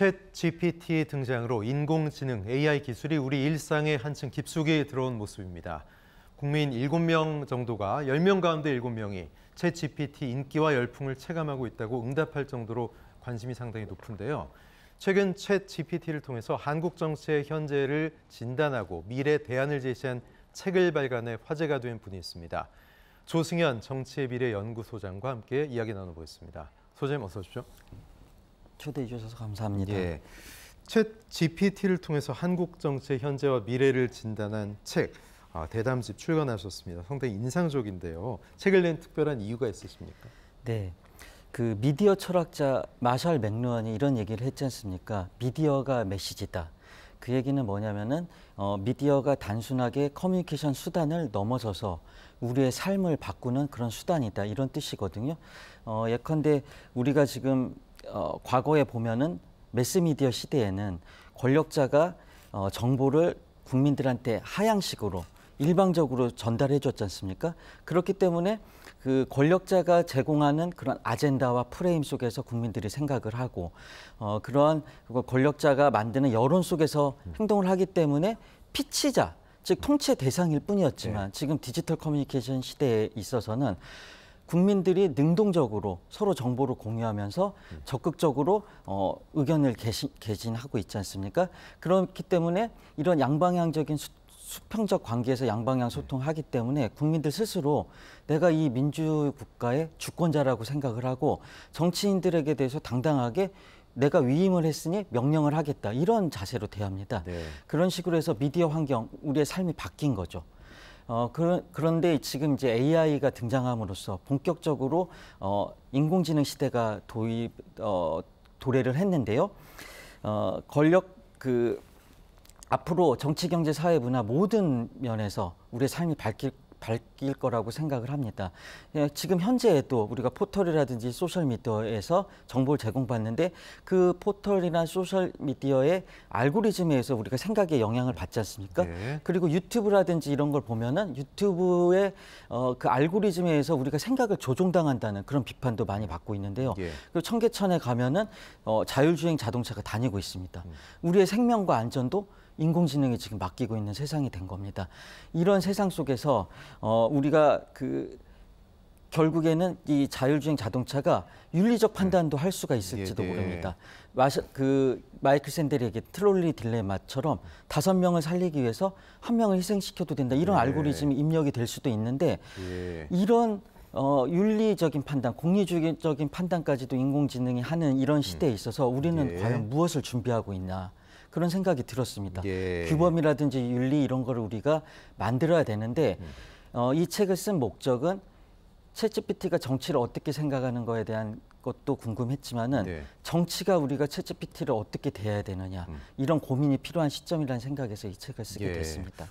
챗 GPT의 등장으로 인공지능 AI 기술이 우리 일상에 한층 깊숙이 들어온 모습입니다. 국민 7명 정도가 10명 가운데 7명이 챗 GPT 인기와 열풍을 체감하고 있다고 응답할 정도로 관심이 상당히 높은데요. 최근 챗 GPT를 통해서 한국 정치의 현재를 진단하고 미래 대안을 제시한 책을 발간해 화제가 된 분이 있습니다. 조승현 정치의 미래 연구소장과 함께 이야기 나눠보겠습니다. 소장님 어서 오십시오. 초대해 주셔서 감사합니다. 예. 챗 GPT를 통해서 한국 정치 현재와 미래를 진단한 책 아, 대담집 출간하셨습니다. 상당히 인상적인데요. 책을 낸 특별한 이유가 있으십니까? 네. 그 미디어 철학자 마샬 맥루안이 이런 얘기를 했지 않습니까? 미디어가 메시지다. 그 얘기는 뭐냐면은 어, 미디어가 단순하게 커뮤니케이션 수단을 넘어서서 우리의 삶을 바꾸는 그런 수단이다 이런 뜻이거든요. 어, 예컨대 우리가 지금 어, 과거에 보면은 매스미디어 시대에는 권력자가 어, 정보를 국민들한테 하향식으로 일방적으로 전달해 줬지 않습니까? 그렇기 때문에 그 권력자가 제공하는 그런 아젠다와 프레임 속에서 국민들이 생각을 하고 어, 그러한 그 권력자가 만드는 여론 속에서 음. 행동을 하기 때문에 피치자, 즉 통치의 대상일 뿐이었지만 네. 지금 디지털 커뮤니케이션 시대에 있어서는 국민들이 능동적으로 서로 정보를 공유하면서 음. 적극적으로 어, 의견을 개신 개진하고 있지 않습니까? 그렇기 때문에 이런 양방향적인 수, 수평적 관계에서 양방향 네. 소통하기 때문에 국민들 스스로 내가 이 민주 국가의 주권자라고 생각을 하고 정치인들에게 대해서 당당하게 내가 위임을 했으니 명령을 하겠다 이런 자세로 대합니다. 네. 그런 식으로 해서 미디어 환경 우리의 삶이 바뀐 거죠. 어, 그, 그런데 지금 이제 AI가 등장함으로써 본격적으로 어, 인공지능 시대가 도입 어, 도래를 했는데요. 어, 권력 그 앞으로 정치, 경제, 사회, 문화 모든 면에서 우리의 삶이 밝힐 밝힐 거라고 생각을 합니다. 예, 지금 현재에도 우리가 포털이라든지 소셜미디어에서 정보를 제공받는데 그 포털이나 소셜미디어의 알고리즘에 서 우리가 생각에 영향을 받지 않습니까? 네. 그리고 유튜브라든지 이런 걸 보면은 유튜브의 어, 그 알고리즘에 서 우리가 생각을 조종당한다는 그런 비판도 많이 받고 있는데요. 네. 그리고 청계천에 가면은 어, 자율주행 자동차가 다니고 있습니다. 음. 우리의 생명과 안전도 인공지능이 지금 맡기고 있는 세상이 된 겁니다. 이런 세상 속에서 어, 우리가 그 결국에는 이 자율주행 자동차가 윤리적 판단도 네. 할 수가 있을지도 예, 네. 모릅니다. 마셔, 그 마이클 샌델에게 트롤리 딜레마처럼 다섯 명을 살리기 위해서 한 명을 희생시켜도 된다 이런 예. 알고리즘이 입력이 될 수도 있는데 예. 이런 어, 윤리적인 판단, 공리주의적인 판단까지도 인공지능이 하는 이런 시대에 음. 있어서 우리는 예. 과연 무엇을 준비하고 있나 그런 생각이 들었습니다. 예. 규범이라든지 윤리 이런 걸 우리가 만들어야 되는데 음. 어, 이 책을 쓴 목적은 채찌피티가 정치를 어떻게 생각하는 거에 대한 것도 궁금했지만은 네. 정치가 우리가 채찌피티를 어떻게 대해야 되느냐 음. 이런 고민이 필요한 시점이라는 생각에서 이 책을 쓰게 예. 됐습니다.